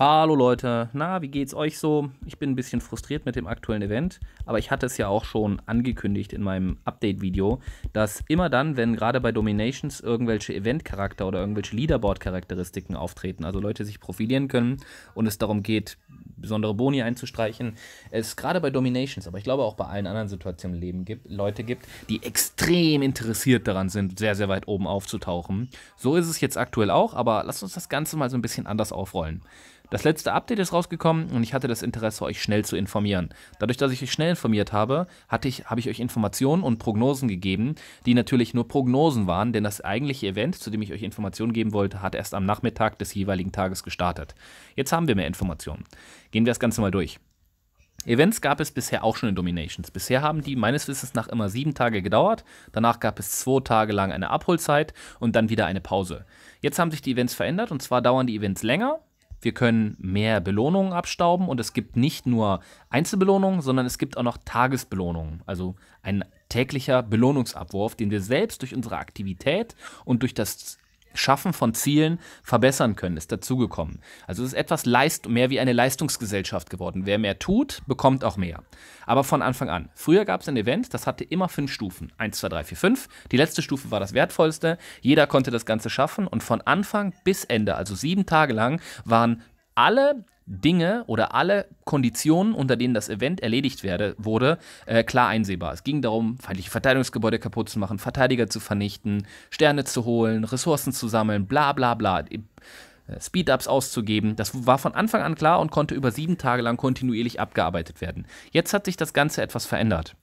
Hallo Leute, na, wie geht's euch so? Ich bin ein bisschen frustriert mit dem aktuellen Event, aber ich hatte es ja auch schon angekündigt in meinem Update-Video, dass immer dann, wenn gerade bei Dominations irgendwelche Event-Charakter oder irgendwelche Leaderboard-Charakteristiken auftreten, also Leute sich profilieren können und es darum geht, besondere Boni einzustreichen, es gerade bei Dominations, aber ich glaube auch bei allen anderen Situationen im Leben gibt, Leute gibt, die extrem interessiert daran sind, sehr, sehr weit oben aufzutauchen. So ist es jetzt aktuell auch, aber lasst uns das Ganze mal so ein bisschen anders aufrollen. Das letzte Update ist rausgekommen und ich hatte das Interesse, euch schnell zu informieren. Dadurch, dass ich euch schnell informiert habe, hatte ich, habe ich euch Informationen und Prognosen gegeben, die natürlich nur Prognosen waren, denn das eigentliche Event, zu dem ich euch Informationen geben wollte, hat erst am Nachmittag des jeweiligen Tages gestartet. Jetzt haben wir mehr Informationen. Gehen wir das Ganze mal durch. Events gab es bisher auch schon in Dominations. Bisher haben die meines Wissens nach immer sieben Tage gedauert. Danach gab es zwei Tage lang eine Abholzeit und dann wieder eine Pause. Jetzt haben sich die Events verändert und zwar dauern die Events länger wir können mehr Belohnungen abstauben und es gibt nicht nur Einzelbelohnungen, sondern es gibt auch noch Tagesbelohnungen. Also ein täglicher Belohnungsabwurf, den wir selbst durch unsere Aktivität und durch das Schaffen von Zielen verbessern können, ist dazugekommen. Also es ist etwas Leist mehr wie eine Leistungsgesellschaft geworden. Wer mehr tut, bekommt auch mehr. Aber von Anfang an. Früher gab es ein Event, das hatte immer fünf Stufen. Eins, zwei, drei, vier, fünf. Die letzte Stufe war das wertvollste. Jeder konnte das Ganze schaffen und von Anfang bis Ende, also sieben Tage lang, waren alle Dinge oder alle Konditionen, unter denen das Event erledigt werde, wurde, äh, klar einsehbar. Es ging darum, feindliche Verteidigungsgebäude kaputt zu machen, Verteidiger zu vernichten, Sterne zu holen, Ressourcen zu sammeln, bla bla bla. Äh, Speed-ups auszugeben. Das war von Anfang an klar und konnte über sieben Tage lang kontinuierlich abgearbeitet werden. Jetzt hat sich das Ganze etwas verändert.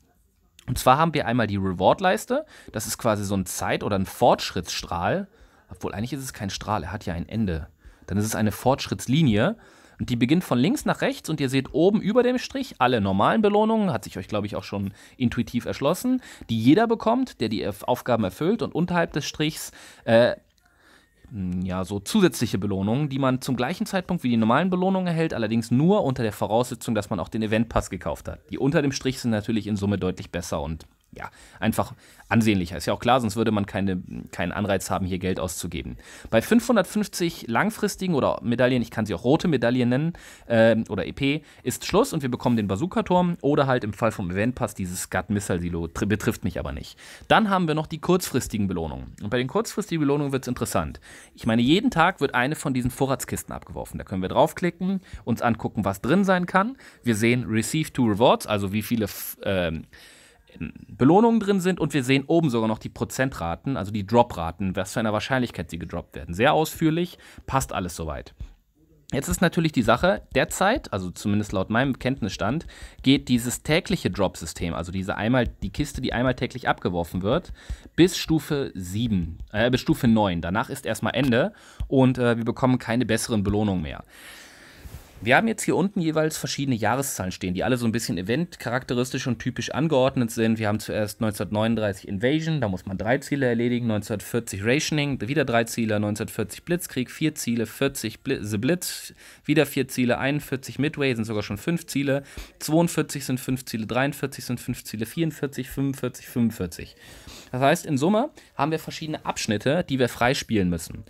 Und zwar haben wir einmal die Reward-Leiste. Das ist quasi so ein Zeit- oder ein Fortschrittsstrahl. Obwohl eigentlich ist es kein Strahl, er hat ja ein Ende dann ist es eine Fortschrittslinie. Und die beginnt von links nach rechts und ihr seht oben über dem Strich alle normalen Belohnungen, hat sich euch, glaube ich, auch schon intuitiv erschlossen, die jeder bekommt, der die Aufgaben erfüllt und unterhalb des Strichs äh, hm, ja, so zusätzliche Belohnungen, die man zum gleichen Zeitpunkt wie die normalen Belohnungen erhält, allerdings nur unter der Voraussetzung, dass man auch den Eventpass gekauft hat. Die unter dem Strich sind natürlich in Summe deutlich besser und ja, einfach ansehnlicher. Ist ja auch klar, sonst würde man keine, keinen Anreiz haben, hier Geld auszugeben. Bei 550 langfristigen oder Medaillen, ich kann sie auch rote Medaillen nennen, äh, oder EP, ist Schluss und wir bekommen den Bazooka-Turm oder halt im Fall vom Eventpass dieses gut missile silo betrifft mich aber nicht. Dann haben wir noch die kurzfristigen Belohnungen. Und bei den kurzfristigen Belohnungen wird es interessant. Ich meine, jeden Tag wird eine von diesen Vorratskisten abgeworfen. Da können wir draufklicken, uns angucken, was drin sein kann. Wir sehen Receive to Rewards, also wie viele... Ähm, Belohnungen drin sind und wir sehen oben sogar noch die Prozentraten, also die Dropraten, was für eine Wahrscheinlichkeit sie gedroppt werden. Sehr ausführlich, passt alles soweit. Jetzt ist natürlich die Sache, derzeit, also zumindest laut meinem Kenntnisstand, geht dieses tägliche Drop-System, also diese einmal, die Kiste, die einmal täglich abgeworfen wird, bis Stufe 7, äh, bis Stufe 9. Danach ist erstmal Ende und äh, wir bekommen keine besseren Belohnungen mehr. Wir haben jetzt hier unten jeweils verschiedene Jahreszahlen stehen, die alle so ein bisschen eventcharakteristisch und typisch angeordnet sind. Wir haben zuerst 1939 Invasion, da muss man drei Ziele erledigen, 1940 Rationing, wieder drei Ziele, 1940 Blitzkrieg, vier Ziele, 40 Bl The Blitz, wieder vier Ziele, 41 Midway sind sogar schon fünf Ziele, 42 sind fünf Ziele, 43 sind fünf Ziele, 44, 45, 45. Das heißt, in Summe haben wir verschiedene Abschnitte, die wir freispielen müssen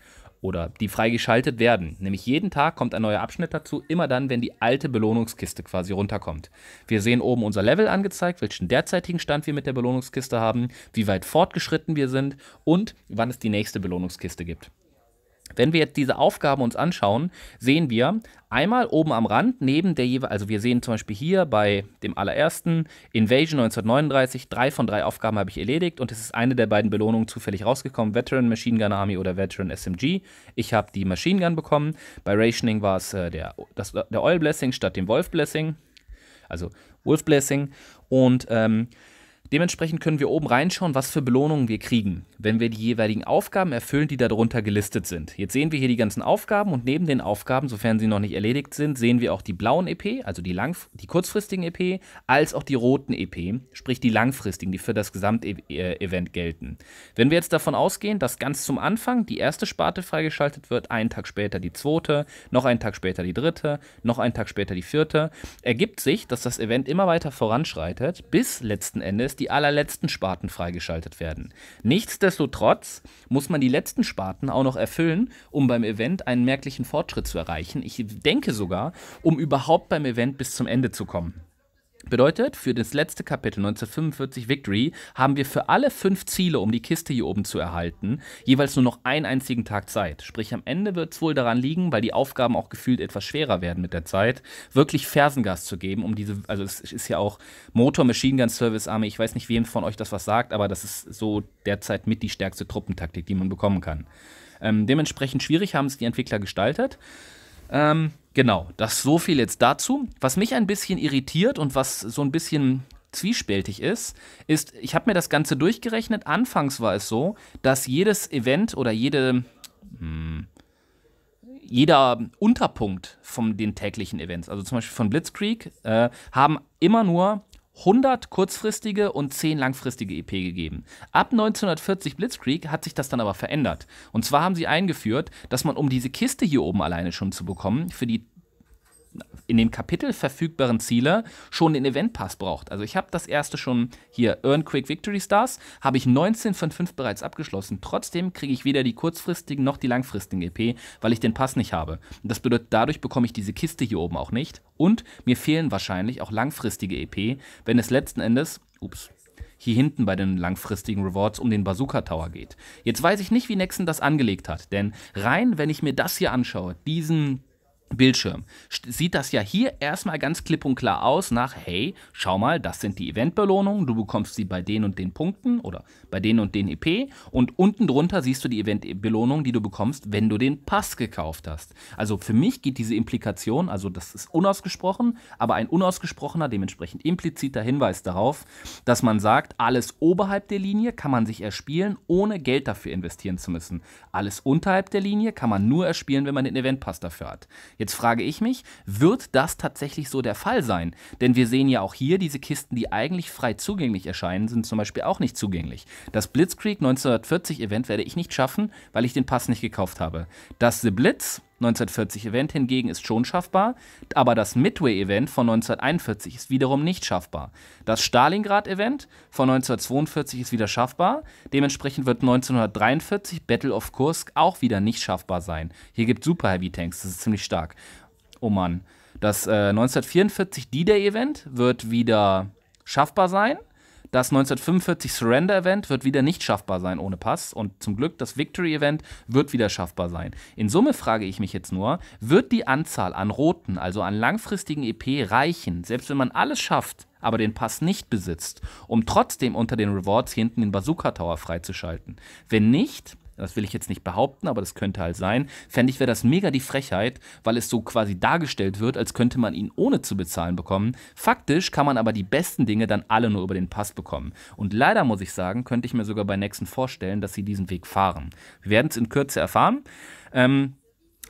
oder die freigeschaltet werden. Nämlich jeden Tag kommt ein neuer Abschnitt dazu, immer dann, wenn die alte Belohnungskiste quasi runterkommt. Wir sehen oben unser Level angezeigt, welchen derzeitigen Stand wir mit der Belohnungskiste haben, wie weit fortgeschritten wir sind und wann es die nächste Belohnungskiste gibt. Wenn wir jetzt diese Aufgaben uns anschauen, sehen wir einmal oben am Rand neben der jeweils, also wir sehen zum Beispiel hier bei dem allerersten Invasion 1939, drei von drei Aufgaben habe ich erledigt und es ist eine der beiden Belohnungen zufällig rausgekommen, Veteran Machine Gun Army oder Veteran SMG. Ich habe die Machine Gun bekommen, bei Rationing war es äh, der, das, der Oil Blessing statt dem Wolf Blessing, also Wolf Blessing und ähm, Dementsprechend können wir oben reinschauen, was für Belohnungen wir kriegen, wenn wir die jeweiligen Aufgaben erfüllen, die darunter gelistet sind. Jetzt sehen wir hier die ganzen Aufgaben und neben den Aufgaben, sofern sie noch nicht erledigt sind, sehen wir auch die blauen EP, also die, lang, die kurzfristigen EP, als auch die roten EP, sprich die langfristigen, die für das Gesamtevent gelten. Wenn wir jetzt davon ausgehen, dass ganz zum Anfang die erste Sparte freigeschaltet wird, einen Tag später die zweite, noch einen Tag später die dritte, noch einen Tag später die vierte, ergibt sich, dass das Event immer weiter voranschreitet, bis letzten Endes die allerletzten Sparten freigeschaltet werden. Nichtsdestotrotz muss man die letzten Sparten auch noch erfüllen, um beim Event einen merklichen Fortschritt zu erreichen. Ich denke sogar, um überhaupt beim Event bis zum Ende zu kommen. Bedeutet, für das letzte Kapitel 1945 Victory haben wir für alle fünf Ziele, um die Kiste hier oben zu erhalten, jeweils nur noch einen einzigen Tag Zeit. Sprich, am Ende wird es wohl daran liegen, weil die Aufgaben auch gefühlt etwas schwerer werden mit der Zeit, wirklich Fersengas zu geben, um diese, also es ist ja auch Motor Machine Gun Service Army, ich weiß nicht, wem von euch das was sagt, aber das ist so derzeit mit die stärkste Truppentaktik, die man bekommen kann. Ähm, dementsprechend schwierig haben es die Entwickler gestaltet. Ähm, Genau, das so viel jetzt dazu. Was mich ein bisschen irritiert und was so ein bisschen zwiespältig ist, ist, ich habe mir das Ganze durchgerechnet. Anfangs war es so, dass jedes Event oder jede, hm, jeder Unterpunkt von den täglichen Events, also zum Beispiel von Blitzkrieg, äh, haben immer nur 100 kurzfristige und 10 langfristige EP gegeben. Ab 1940 Blitzkrieg hat sich das dann aber verändert. Und zwar haben sie eingeführt, dass man, um diese Kiste hier oben alleine schon zu bekommen, für die in dem Kapitel verfügbaren Ziele schon den Eventpass braucht. Also ich habe das erste schon hier, Earn Quick Victory Stars, habe ich 19 von 5 bereits abgeschlossen. Trotzdem kriege ich weder die kurzfristigen noch die langfristigen EP, weil ich den Pass nicht habe. Und das bedeutet, dadurch bekomme ich diese Kiste hier oben auch nicht. Und mir fehlen wahrscheinlich auch langfristige EP, wenn es letzten Endes, ups, hier hinten bei den langfristigen Rewards um den Bazooka Tower geht. Jetzt weiß ich nicht, wie Nexon das angelegt hat, denn rein, wenn ich mir das hier anschaue, diesen Bildschirm. Sieht das ja hier erstmal ganz klipp und klar aus nach, hey, schau mal, das sind die Eventbelohnungen, du bekommst sie bei den und den Punkten oder bei den und den EP und unten drunter siehst du die Eventbelohnung, die du bekommst, wenn du den Pass gekauft hast. Also für mich geht diese Implikation, also das ist unausgesprochen, aber ein unausgesprochener, dementsprechend impliziter Hinweis darauf, dass man sagt, alles oberhalb der Linie kann man sich erspielen, ohne Geld dafür investieren zu müssen. Alles unterhalb der Linie kann man nur erspielen, wenn man den Eventpass dafür hat. Jetzt Jetzt frage ich mich, wird das tatsächlich so der Fall sein? Denn wir sehen ja auch hier, diese Kisten, die eigentlich frei zugänglich erscheinen, sind zum Beispiel auch nicht zugänglich. Das Blitzkrieg 1940 Event werde ich nicht schaffen, weil ich den Pass nicht gekauft habe. Das The Blitz 1940 Event hingegen ist schon schaffbar, aber das Midway Event von 1941 ist wiederum nicht schaffbar. Das Stalingrad Event von 1942 ist wieder schaffbar, dementsprechend wird 1943 Battle of Kursk auch wieder nicht schaffbar sein. Hier gibt es Super Heavy Tanks, das ist ziemlich stark. Oh Mann. Das äh, 1944 D-Day Event wird wieder schaffbar sein. Das 1945 Surrender Event wird wieder nicht schaffbar sein ohne Pass und zum Glück das Victory Event wird wieder schaffbar sein. In Summe frage ich mich jetzt nur, wird die Anzahl an roten, also an langfristigen EP reichen, selbst wenn man alles schafft, aber den Pass nicht besitzt, um trotzdem unter den Rewards hinten den Bazooka Tower freizuschalten? Wenn nicht, das will ich jetzt nicht behaupten, aber das könnte halt sein. Fände ich, wäre das mega die Frechheit, weil es so quasi dargestellt wird, als könnte man ihn ohne zu bezahlen bekommen. Faktisch kann man aber die besten Dinge dann alle nur über den Pass bekommen. Und leider muss ich sagen, könnte ich mir sogar bei Nexen vorstellen, dass sie diesen Weg fahren. Wir werden es in Kürze erfahren. Ähm,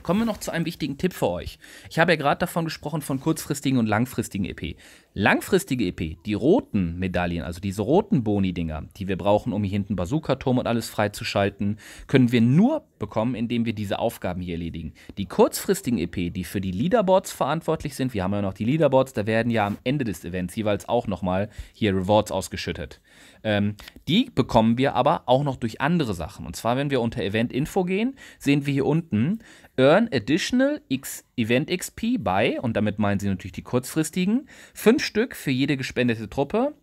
Kommen wir noch zu einem wichtigen Tipp für euch. Ich habe ja gerade davon gesprochen, von kurzfristigen und langfristigen EP. Langfristige EP, die roten Medaillen, also diese roten Boni-Dinger, die wir brauchen, um hier hinten Bazooka-Turm und alles freizuschalten, können wir nur bekommen, indem wir diese Aufgaben hier erledigen. Die kurzfristigen EP, die für die Leaderboards verantwortlich sind, wir haben ja noch die Leaderboards, da werden ja am Ende des Events jeweils auch nochmal hier Rewards ausgeschüttet. Ähm, die bekommen wir aber auch noch durch andere Sachen. Und zwar, wenn wir unter Event Info gehen, sehen wir hier unten Earn Additional X Event XP bei, und damit meinen sie natürlich die kurzfristigen, 5 Stück für jede gespendete Truppe,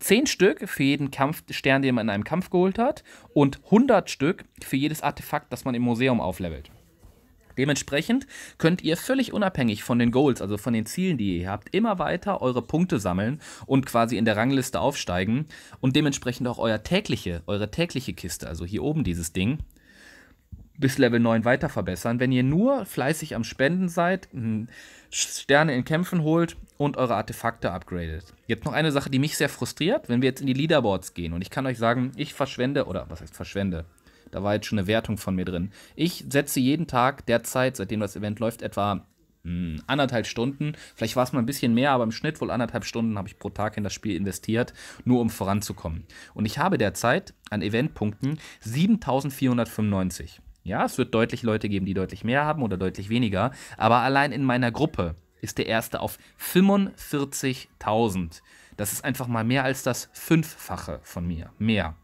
10 Stück für jeden Kampfstern, den man in einem Kampf geholt hat und 100 Stück für jedes Artefakt, das man im Museum auflevelt. Dementsprechend könnt ihr völlig unabhängig von den Goals, also von den Zielen, die ihr habt, immer weiter eure Punkte sammeln und quasi in der Rangliste aufsteigen und dementsprechend auch euer tägliche, eure tägliche Kiste, also hier oben dieses Ding, bis Level 9 weiter verbessern. Wenn ihr nur fleißig am Spenden seid, hm, Sterne in Kämpfen holt und eure Artefakte upgradet. Jetzt noch eine Sache, die mich sehr frustriert, wenn wir jetzt in die Leaderboards gehen. Und ich kann euch sagen, ich verschwende, oder was heißt verschwende? Da war jetzt schon eine Wertung von mir drin. Ich setze jeden Tag derzeit, seitdem das Event läuft, etwa mh, hm, anderthalb Stunden. Vielleicht war es mal ein bisschen mehr, aber im Schnitt wohl anderthalb Stunden habe ich pro Tag in das Spiel investiert, nur um voranzukommen. Und ich habe derzeit an Eventpunkten 7495. Ja, es wird deutlich Leute geben, die deutlich mehr haben oder deutlich weniger. Aber allein in meiner Gruppe ist der erste auf 45.000. Das ist einfach mal mehr als das Fünffache von mir. Mehr.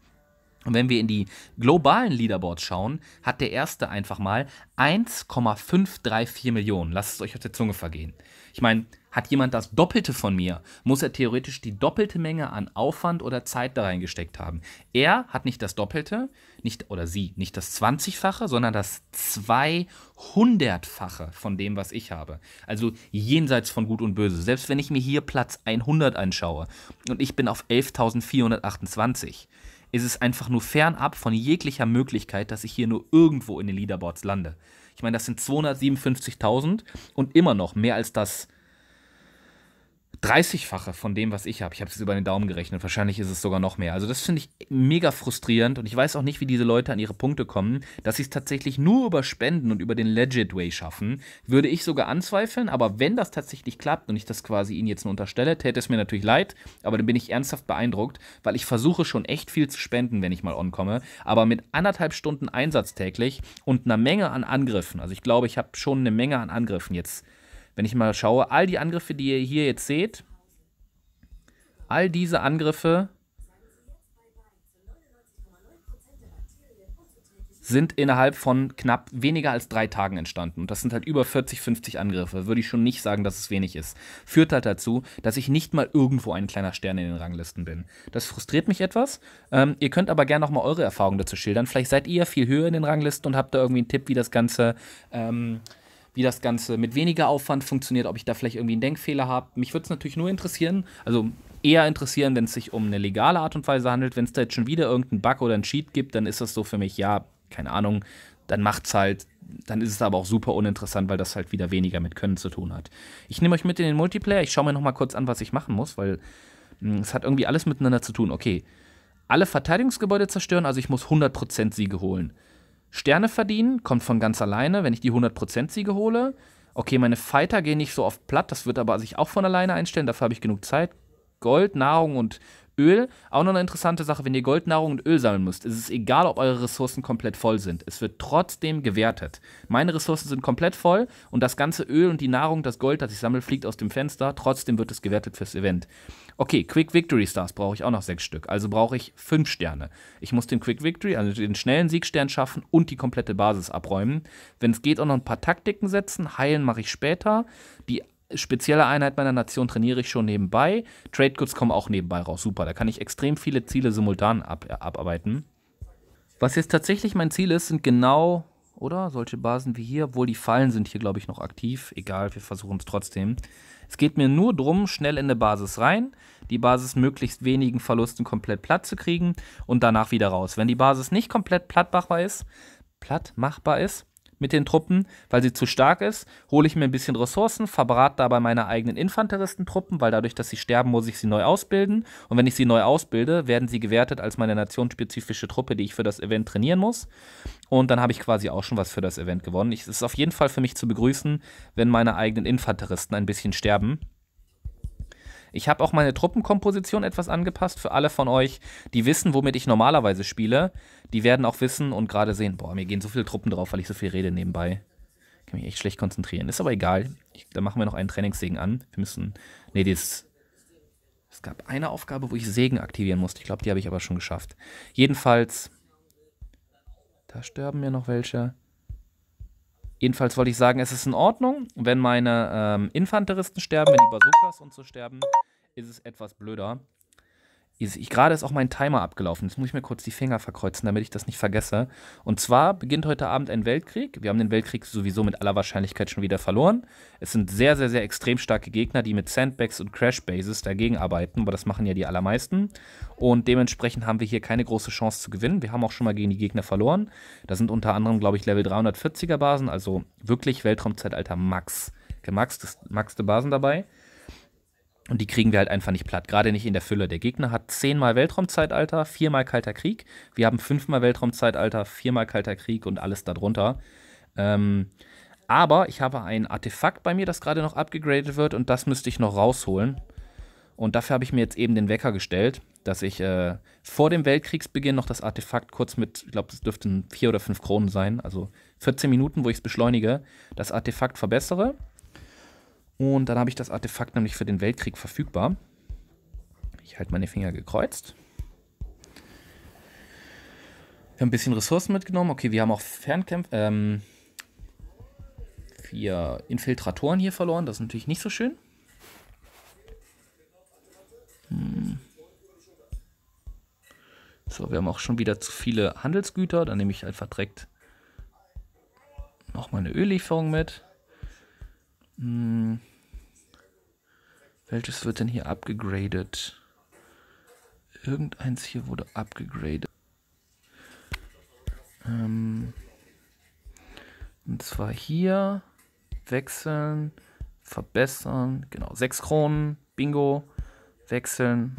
Und wenn wir in die globalen Leaderboards schauen, hat der erste einfach mal 1,534 Millionen. Lasst es euch auf der Zunge vergehen. Ich meine, hat jemand das Doppelte von mir, muss er theoretisch die doppelte Menge an Aufwand oder Zeit da reingesteckt haben. Er hat nicht das Doppelte, nicht oder sie, nicht das 20-fache, sondern das 200-fache von dem, was ich habe. Also jenseits von Gut und Böse. Selbst wenn ich mir hier Platz 100 anschaue und ich bin auf 11.428, ist es einfach nur fernab von jeglicher Möglichkeit, dass ich hier nur irgendwo in den Leaderboards lande. Ich meine, das sind 257.000 und immer noch mehr als das 30-fache von dem, was ich habe. Ich habe es über den Daumen gerechnet. Wahrscheinlich ist es sogar noch mehr. Also das finde ich mega frustrierend und ich weiß auch nicht, wie diese Leute an ihre Punkte kommen, dass sie es tatsächlich nur über Spenden und über den Legit Way schaffen. Würde ich sogar anzweifeln, aber wenn das tatsächlich klappt und ich das quasi ihnen jetzt nur unterstelle, täte es mir natürlich leid, aber dann bin ich ernsthaft beeindruckt, weil ich versuche schon echt viel zu spenden, wenn ich mal onkomme, aber mit anderthalb Stunden Einsatz täglich und einer Menge an Angriffen. Also ich glaube, ich habe schon eine Menge an Angriffen jetzt wenn ich mal schaue, all die Angriffe, die ihr hier jetzt seht, all diese Angriffe sind innerhalb von knapp weniger als drei Tagen entstanden. Und das sind halt über 40, 50 Angriffe. Würde ich schon nicht sagen, dass es wenig ist. Führt halt dazu, dass ich nicht mal irgendwo ein kleiner Stern in den Ranglisten bin. Das frustriert mich etwas. Ähm, ihr könnt aber gerne nochmal eure Erfahrungen dazu schildern. Vielleicht seid ihr viel höher in den Ranglisten und habt da irgendwie einen Tipp, wie das Ganze. Ähm, wie das Ganze mit weniger Aufwand funktioniert, ob ich da vielleicht irgendwie einen Denkfehler habe. Mich würde es natürlich nur interessieren, also eher interessieren, wenn es sich um eine legale Art und Weise handelt. Wenn es da jetzt schon wieder irgendeinen Bug oder einen Cheat gibt, dann ist das so für mich, ja, keine Ahnung, dann macht's halt, dann ist es aber auch super uninteressant, weil das halt wieder weniger mit Können zu tun hat. Ich nehme euch mit in den Multiplayer, ich schaue mir nochmal kurz an, was ich machen muss, weil hm, es hat irgendwie alles miteinander zu tun. Okay, alle Verteidigungsgebäude zerstören, also ich muss 100% Siege holen. Sterne verdienen kommt von ganz alleine, wenn ich die 100%-Siege hole. Okay, meine Fighter gehen nicht so oft platt, das wird aber sich auch von alleine einstellen, dafür habe ich genug Zeit. Gold, Nahrung und Öl, auch noch eine interessante Sache, wenn ihr Goldnahrung und Öl sammeln müsst, ist es egal, ob eure Ressourcen komplett voll sind. Es wird trotzdem gewertet. Meine Ressourcen sind komplett voll und das ganze Öl und die Nahrung, das Gold, das ich sammle, fliegt aus dem Fenster. Trotzdem wird es gewertet fürs Event. Okay, Quick Victory Stars brauche ich auch noch sechs Stück. Also brauche ich fünf Sterne. Ich muss den Quick Victory, also den schnellen Siegstern schaffen und die komplette Basis abräumen. Wenn es geht, auch noch ein paar Taktiken setzen. Heilen mache ich später. Die spezielle Einheit meiner Nation trainiere ich schon nebenbei. Trade Goods kommen auch nebenbei raus. Super, da kann ich extrem viele Ziele simultan ab, äh, abarbeiten. Was jetzt tatsächlich mein Ziel ist, sind genau, oder? Solche Basen wie hier, obwohl die Fallen sind hier, glaube ich, noch aktiv. Egal, wir versuchen es trotzdem. Es geht mir nur darum, schnell in eine Basis rein, die Basis möglichst wenigen Verlusten komplett platt zu kriegen und danach wieder raus. Wenn die Basis nicht komplett plattmachbar ist, platt machbar ist, mit den Truppen, weil sie zu stark ist, hole ich mir ein bisschen Ressourcen, verbrate dabei meine eigenen Infanteristentruppen, weil dadurch, dass sie sterben, muss ich sie neu ausbilden. Und wenn ich sie neu ausbilde, werden sie gewertet als meine nationsspezifische Truppe, die ich für das Event trainieren muss. Und dann habe ich quasi auch schon was für das Event gewonnen. Es ist auf jeden Fall für mich zu begrüßen, wenn meine eigenen Infanteristen ein bisschen sterben. Ich habe auch meine Truppenkomposition etwas angepasst für alle von euch, die wissen, womit ich normalerweise spiele. Die werden auch wissen und gerade sehen, boah, mir gehen so viele Truppen drauf, weil ich so viel rede nebenbei. Ich kann mich echt schlecht konzentrieren. Ist aber egal. Ich, da machen wir noch einen Trainingssegen an. Wir müssen. Nee, das. Es gab eine Aufgabe, wo ich Segen aktivieren musste. Ich glaube, die habe ich aber schon geschafft. Jedenfalls. Da sterben mir noch welche. Jedenfalls wollte ich sagen, es ist in Ordnung, wenn meine ähm, Infanteristen sterben, wenn die Bazookas und so sterben, ist es etwas blöder. Ich, gerade ist auch mein Timer abgelaufen. Jetzt muss ich mir kurz die Finger verkreuzen, damit ich das nicht vergesse. Und zwar beginnt heute Abend ein Weltkrieg. Wir haben den Weltkrieg sowieso mit aller Wahrscheinlichkeit schon wieder verloren. Es sind sehr, sehr, sehr extrem starke Gegner, die mit Sandbags und Crashbases dagegen arbeiten, aber das machen ja die allermeisten. Und dementsprechend haben wir hier keine große Chance zu gewinnen. Wir haben auch schon mal gegen die Gegner verloren. Da sind unter anderem, glaube ich, Level 340er Basen, also wirklich Weltraumzeitalter Max. Gemaxte Basen dabei. Und die kriegen wir halt einfach nicht platt, gerade nicht in der Fülle. Der Gegner hat zehnmal Weltraumzeitalter, viermal Kalter Krieg. Wir haben fünfmal Weltraumzeitalter, viermal Kalter Krieg und alles darunter. Ähm, aber ich habe ein Artefakt bei mir, das gerade noch abgegradet wird und das müsste ich noch rausholen. Und dafür habe ich mir jetzt eben den Wecker gestellt, dass ich äh, vor dem Weltkriegsbeginn noch das Artefakt kurz mit, ich glaube, es dürften vier oder fünf Kronen sein, also 14 Minuten, wo ich es beschleunige, das Artefakt verbessere und dann habe ich das Artefakt nämlich für den Weltkrieg verfügbar. Ich halte meine Finger gekreuzt. Wir haben ein bisschen Ressourcen mitgenommen. Okay, wir haben auch Fernkämpfe. Ähm, vier Infiltratoren hier verloren. Das ist natürlich nicht so schön. Hm. So, wir haben auch schon wieder zu viele Handelsgüter. Dann nehme ich einfach direkt nochmal eine Öllieferung mit. Hm. Welches wird denn hier abgegradet? Irgendeins hier wurde abgegradet. Ähm und zwar hier wechseln, verbessern, genau, 6 Kronen, Bingo, wechseln.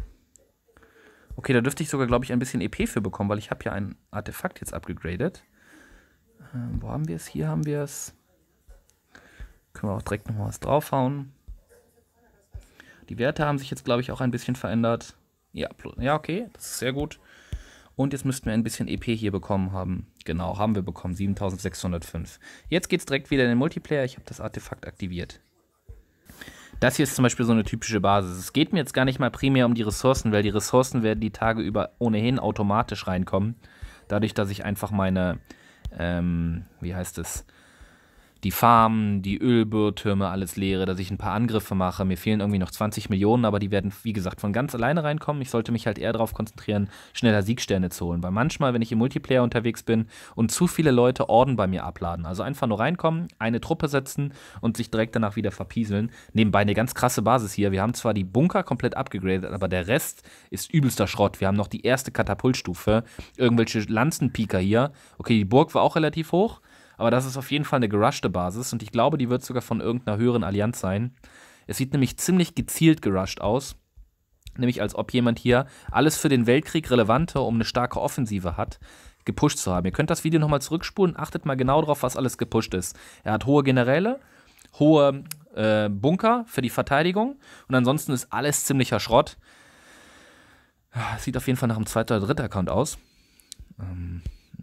Okay, da dürfte ich sogar, glaube ich, ein bisschen EP für bekommen, weil ich habe ja ein Artefakt jetzt abgegradet. Ähm, wo haben wir es? Hier haben wir es. Können wir auch direkt nochmal was draufhauen. Die Werte haben sich jetzt, glaube ich, auch ein bisschen verändert. Ja, ja, okay, das ist sehr gut. Und jetzt müssten wir ein bisschen EP hier bekommen haben. Genau, haben wir bekommen, 7605. Jetzt geht es direkt wieder in den Multiplayer. Ich habe das Artefakt aktiviert. Das hier ist zum Beispiel so eine typische Basis. Es geht mir jetzt gar nicht mal primär um die Ressourcen, weil die Ressourcen werden die Tage über ohnehin automatisch reinkommen. Dadurch, dass ich einfach meine, ähm, wie heißt es, die Farmen, die Ölbürtürme, alles leere, dass ich ein paar Angriffe mache. Mir fehlen irgendwie noch 20 Millionen, aber die werden, wie gesagt, von ganz alleine reinkommen. Ich sollte mich halt eher darauf konzentrieren, schneller Siegsterne zu holen. Weil manchmal, wenn ich im Multiplayer unterwegs bin und zu viele Leute Orden bei mir abladen, also einfach nur reinkommen, eine Truppe setzen und sich direkt danach wieder verpieseln. Nebenbei eine ganz krasse Basis hier. Wir haben zwar die Bunker komplett abgegradet, aber der Rest ist übelster Schrott. Wir haben noch die erste Katapultstufe, irgendwelche Lanzenpieker hier. Okay, die Burg war auch relativ hoch, aber das ist auf jeden Fall eine gerushte Basis und ich glaube, die wird sogar von irgendeiner höheren Allianz sein. Es sieht nämlich ziemlich gezielt gerusht aus. Nämlich als ob jemand hier alles für den Weltkrieg Relevante um eine starke Offensive hat, gepusht zu haben. Ihr könnt das Video nochmal zurückspulen, achtet mal genau drauf, was alles gepusht ist. Er hat hohe Generäle, hohe äh, Bunker für die Verteidigung und ansonsten ist alles ziemlicher Schrott. Sieht auf jeden Fall nach einem zweiten oder dritten Account aus. Ähm,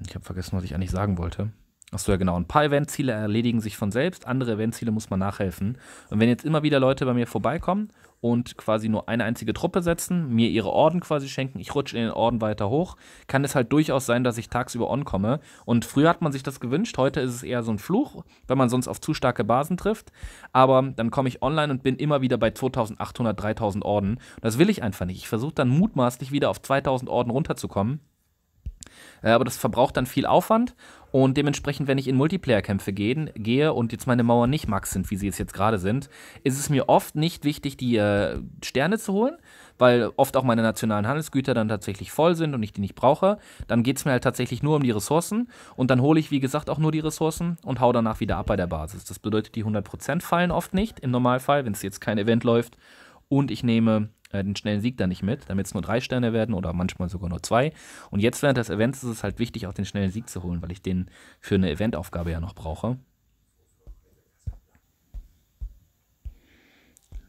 ich habe vergessen, was ich eigentlich sagen wollte. Achso, ja genau. Ein paar Eventziele erledigen sich von selbst, andere Eventziele muss man nachhelfen. Und wenn jetzt immer wieder Leute bei mir vorbeikommen und quasi nur eine einzige Truppe setzen, mir ihre Orden quasi schenken, ich rutsche in den Orden weiter hoch, kann es halt durchaus sein, dass ich tagsüber on komme. Und früher hat man sich das gewünscht, heute ist es eher so ein Fluch, wenn man sonst auf zu starke Basen trifft. Aber dann komme ich online und bin immer wieder bei 2800, 3000 Orden. Das will ich einfach nicht. Ich versuche dann mutmaßlich wieder auf 2000 Orden runterzukommen. Äh, aber das verbraucht dann viel Aufwand und dementsprechend, wenn ich in Multiplayer-Kämpfe gehen, gehe und jetzt meine Mauern nicht max sind, wie sie es jetzt gerade sind, ist es mir oft nicht wichtig, die äh, Sterne zu holen, weil oft auch meine nationalen Handelsgüter dann tatsächlich voll sind und ich die nicht brauche. Dann geht es mir halt tatsächlich nur um die Ressourcen und dann hole ich, wie gesagt, auch nur die Ressourcen und hau danach wieder ab bei der Basis. Das bedeutet, die 100% fallen oft nicht im Normalfall, wenn es jetzt kein Event läuft. Und ich nehme äh, den schnellen Sieg da nicht mit, damit es nur drei Sterne werden oder manchmal sogar nur zwei. Und jetzt während des Events ist es halt wichtig, auch den schnellen Sieg zu holen, weil ich den für eine Eventaufgabe ja noch brauche.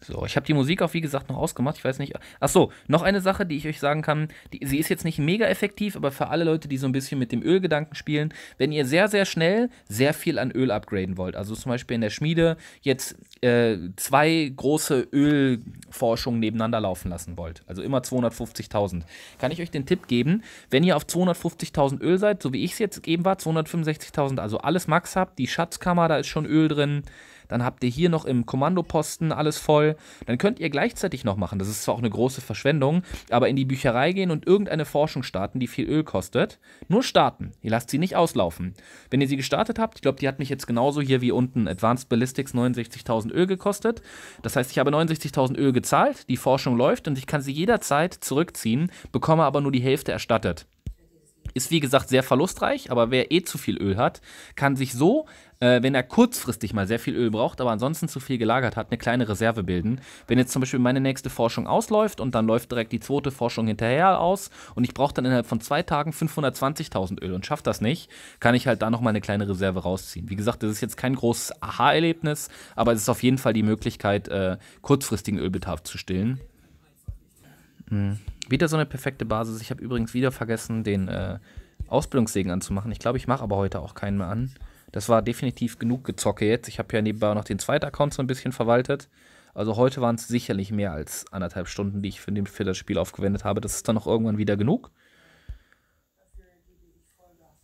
So, ich habe die Musik auch, wie gesagt, noch ausgemacht. Ich weiß nicht. Ach so, noch eine Sache, die ich euch sagen kann. Die, sie ist jetzt nicht mega effektiv, aber für alle Leute, die so ein bisschen mit dem Ölgedanken spielen, wenn ihr sehr, sehr schnell sehr viel an Öl upgraden wollt, also zum Beispiel in der Schmiede jetzt äh, zwei große Ölforschungen nebeneinander laufen lassen wollt, also immer 250.000, kann ich euch den Tipp geben, wenn ihr auf 250.000 Öl seid, so wie ich es jetzt eben war, 265.000, also alles Max habt, die Schatzkammer, da ist schon Öl drin, dann habt ihr hier noch im Kommandoposten alles voll. Dann könnt ihr gleichzeitig noch machen, das ist zwar auch eine große Verschwendung, aber in die Bücherei gehen und irgendeine Forschung starten, die viel Öl kostet. Nur starten, ihr lasst sie nicht auslaufen. Wenn ihr sie gestartet habt, ich glaube, die hat mich jetzt genauso hier wie unten Advanced Ballistics 69.000 Öl gekostet. Das heißt, ich habe 69.000 Öl gezahlt, die Forschung läuft und ich kann sie jederzeit zurückziehen, bekomme aber nur die Hälfte erstattet. Ist wie gesagt sehr verlustreich, aber wer eh zu viel Öl hat, kann sich so äh, wenn er kurzfristig mal sehr viel Öl braucht, aber ansonsten zu viel gelagert hat, eine kleine Reserve bilden. Wenn jetzt zum Beispiel meine nächste Forschung ausläuft und dann läuft direkt die zweite Forschung hinterher aus und ich brauche dann innerhalb von zwei Tagen 520.000 Öl und schaffe das nicht, kann ich halt da nochmal eine kleine Reserve rausziehen. Wie gesagt, das ist jetzt kein großes Aha-Erlebnis, aber es ist auf jeden Fall die Möglichkeit, äh, kurzfristigen Ölbedarf zu stillen. Hm. Wieder so eine perfekte Basis. Ich habe übrigens wieder vergessen, den äh, Ausbildungssegen anzumachen. Ich glaube, ich mache aber heute auch keinen mehr an. Das war definitiv genug Gezocke jetzt. Ich habe ja nebenbei noch den zweiten Account so ein bisschen verwaltet. Also heute waren es sicherlich mehr als anderthalb Stunden, die ich für, den, für das Spiel aufgewendet habe. Das ist dann auch irgendwann wieder genug.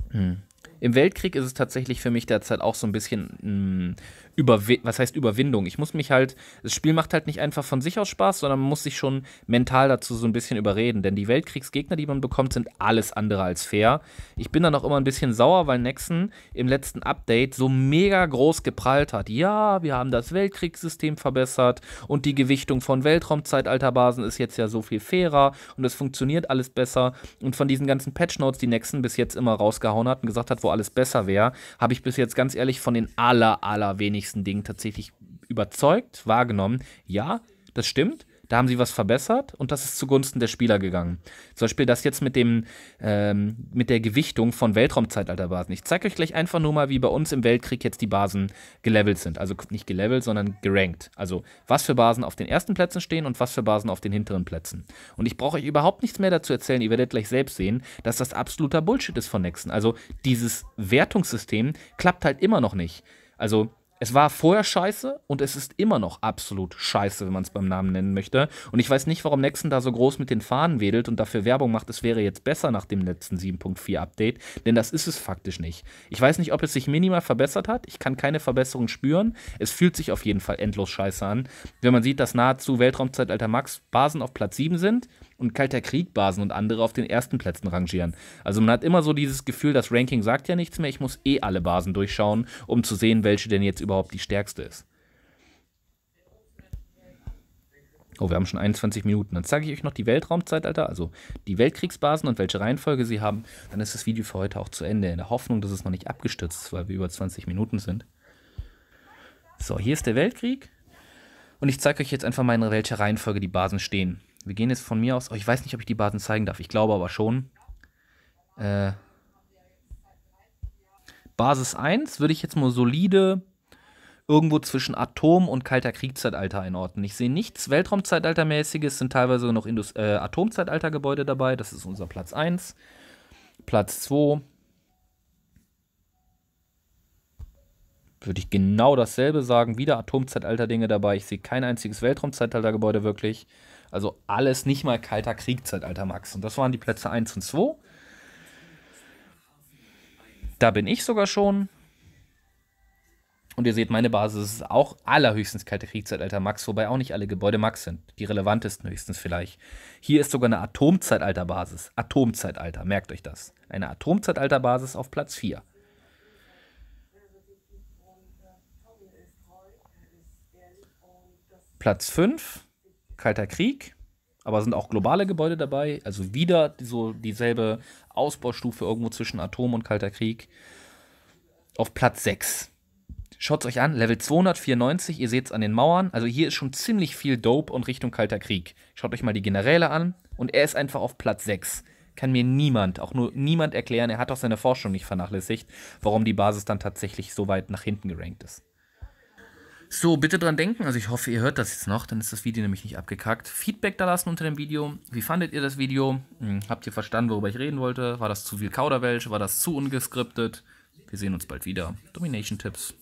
Hm. Im Weltkrieg ist es tatsächlich für mich derzeit auch so ein bisschen mh, mm, Überwi was heißt Überwindung. Ich muss mich halt, das Spiel macht halt nicht einfach von sich aus Spaß, sondern man muss sich schon mental dazu so ein bisschen überreden. Denn die Weltkriegsgegner, die man bekommt, sind alles andere als fair. Ich bin dann auch immer ein bisschen sauer, weil Nexon im letzten Update so mega groß geprallt hat. Ja, wir haben das Weltkriegssystem verbessert und die Gewichtung von Weltraumzeitalterbasen ist jetzt ja so viel fairer und es funktioniert alles besser. Und von diesen ganzen Patchnotes, die Nexon bis jetzt immer rausgehauen hat und gesagt hat, wo alles besser wäre, habe ich bis jetzt ganz ehrlich von den aller, allerwenigsten Dingen tatsächlich überzeugt wahrgenommen. Ja, das stimmt. Da haben sie was verbessert und das ist zugunsten der Spieler gegangen. Zum Beispiel das jetzt mit, dem, ähm, mit der Gewichtung von Weltraumzeitalterbasen. Ich zeige euch gleich einfach nur mal, wie bei uns im Weltkrieg jetzt die Basen gelevelt sind. Also nicht gelevelt, sondern gerankt. Also was für Basen auf den ersten Plätzen stehen und was für Basen auf den hinteren Plätzen. Und ich brauche euch überhaupt nichts mehr dazu erzählen. Ihr werdet gleich selbst sehen, dass das absoluter Bullshit ist von Nexen. Also dieses Wertungssystem klappt halt immer noch nicht. Also es war vorher scheiße und es ist immer noch absolut scheiße, wenn man es beim Namen nennen möchte. Und ich weiß nicht, warum Nexen da so groß mit den Fahnen wedelt und dafür Werbung macht, es wäre jetzt besser nach dem letzten 7.4 Update, denn das ist es faktisch nicht. Ich weiß nicht, ob es sich minimal verbessert hat. Ich kann keine Verbesserung spüren. Es fühlt sich auf jeden Fall endlos scheiße an. Wenn man sieht, dass nahezu Weltraumzeitalter Max Basen auf Platz 7 sind und Kalter Krieg Basen und andere auf den ersten Plätzen rangieren. Also man hat immer so dieses Gefühl, das Ranking sagt ja nichts mehr, ich muss eh alle Basen durchschauen, um zu sehen, welche denn jetzt über überhaupt die stärkste ist. Oh, wir haben schon 21 Minuten. Dann zeige ich euch noch die Weltraumzeitalter, also die Weltkriegsbasen und welche Reihenfolge sie haben. Dann ist das Video für heute auch zu Ende, in der Hoffnung, dass es noch nicht abgestürzt ist, weil wir über 20 Minuten sind. So, hier ist der Weltkrieg. Und ich zeige euch jetzt einfach mal, in welcher Reihenfolge die Basen stehen. Wir gehen jetzt von mir aus. Oh, ich weiß nicht, ob ich die Basen zeigen darf. Ich glaube aber schon. Äh, Basis 1 würde ich jetzt mal solide irgendwo zwischen Atom- und Kalter Kriegszeitalter einordnen. Ich sehe nichts Weltraumzeitaltermäßiges, sind teilweise noch Indus äh, Atomzeitaltergebäude dabei. Das ist unser Platz 1. Platz 2. Würde ich genau dasselbe sagen. Wieder Atomzeitalter-Dinge dabei. Ich sehe kein einziges Weltraumzeitaltergebäude wirklich. Also alles nicht mal Kalter Kriegszeitalter, Max. Und das waren die Plätze 1 und 2. Da bin ich sogar schon. Und ihr seht, meine Basis ist auch allerhöchstens kalte Kriegszeitalter Max, wobei auch nicht alle Gebäude Max sind. Die relevantesten höchstens vielleicht. Hier ist sogar eine Atomzeitalterbasis. Atomzeitalter, merkt euch das. Eine Atomzeitalterbasis auf Platz 4. Platz 5, Kalter Krieg, aber sind auch globale Gebäude dabei, also wieder so dieselbe Ausbaustufe irgendwo zwischen Atom und Kalter Krieg. Auf Platz 6 Schaut es euch an, Level 294, ihr seht es an den Mauern. Also hier ist schon ziemlich viel Dope und Richtung Kalter Krieg. Schaut euch mal die Generäle an und er ist einfach auf Platz 6. Kann mir niemand, auch nur niemand erklären, er hat auch seine Forschung nicht vernachlässigt, warum die Basis dann tatsächlich so weit nach hinten gerankt ist. So, bitte dran denken, also ich hoffe, ihr hört das jetzt noch, dann ist das Video nämlich nicht abgekackt. Feedback da lassen unter dem Video. Wie fandet ihr das Video? Hm, habt ihr verstanden, worüber ich reden wollte? War das zu viel Kauderwelsch? War das zu ungeskriptet? Wir sehen uns bald wieder. Domination Tipps.